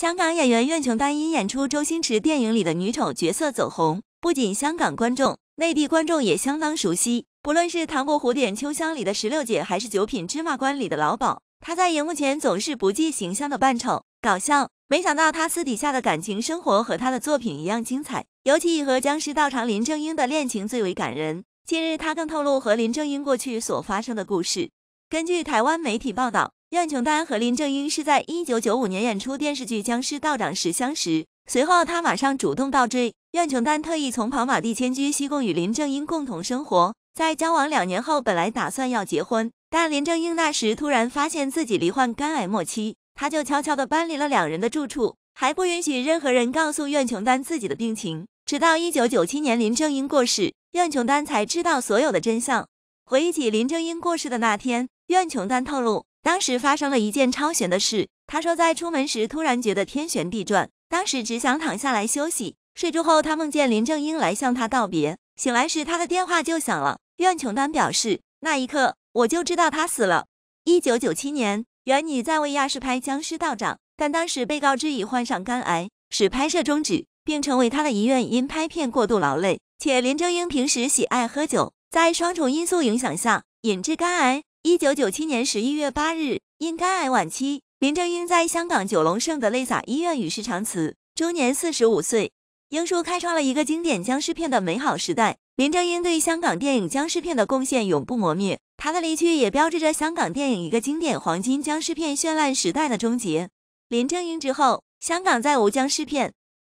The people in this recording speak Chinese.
香港演员苑琼丹因演出周星驰电影里的女丑角色走红，不仅香港观众，内地观众也相当熟悉。不论是《唐伯虎点秋香》里的石榴姐，还是《九品芝麻官》里的老鸨，她在荧幕前总是不计形象的扮丑搞笑。没想到她私底下的感情生活和她的作品一样精彩，尤其和僵尸道长林正英的恋情最为感人。近日，她更透露和林正英过去所发生的故事。根据台湾媒体报道。苑琼丹和林正英是在一九九五年演出电视剧《僵尸道长》时相识，随后他马上主动倒追。苑琼丹特意从跑马地迁居西贡与林正英共同生活，在交往两年后，本来打算要结婚，但林正英那时突然发现自己罹患肝癌末期，他就悄悄地搬离了两人的住处，还不允许任何人告诉苑琼丹自己的病情。直到一九九七年林正英过世，苑琼丹才知道所有的真相。回忆起林正英过世的那天，苑琼丹透露。当时发生了一件超悬的事。他说，在出门时突然觉得天旋地转，当时只想躺下来休息。睡着后，他梦见林正英来向他道别。醒来时，他的电话就响了。苑琼丹表示，那一刻我就知道他死了。一九九七年，袁女在为亚视拍《僵尸道长》，但当时被告知已患上肝癌，使拍摄终止，并成为他的遗愿。因拍片过度劳累，且林正英平时喜爱喝酒，在双重因素影响下，引致肝癌。一九九七年十一月八日，因肝癌晚期，林正英在香港九龙圣德泪洒医院与世长辞，终年四十五岁。英叔开创了一个经典僵尸片的美好时代，林正英对香港电影僵尸片的贡献永不磨灭。他的离去也标志着香港电影一个经典黄金僵尸片绚烂时代的终结。林正英之后，香港再无僵尸片。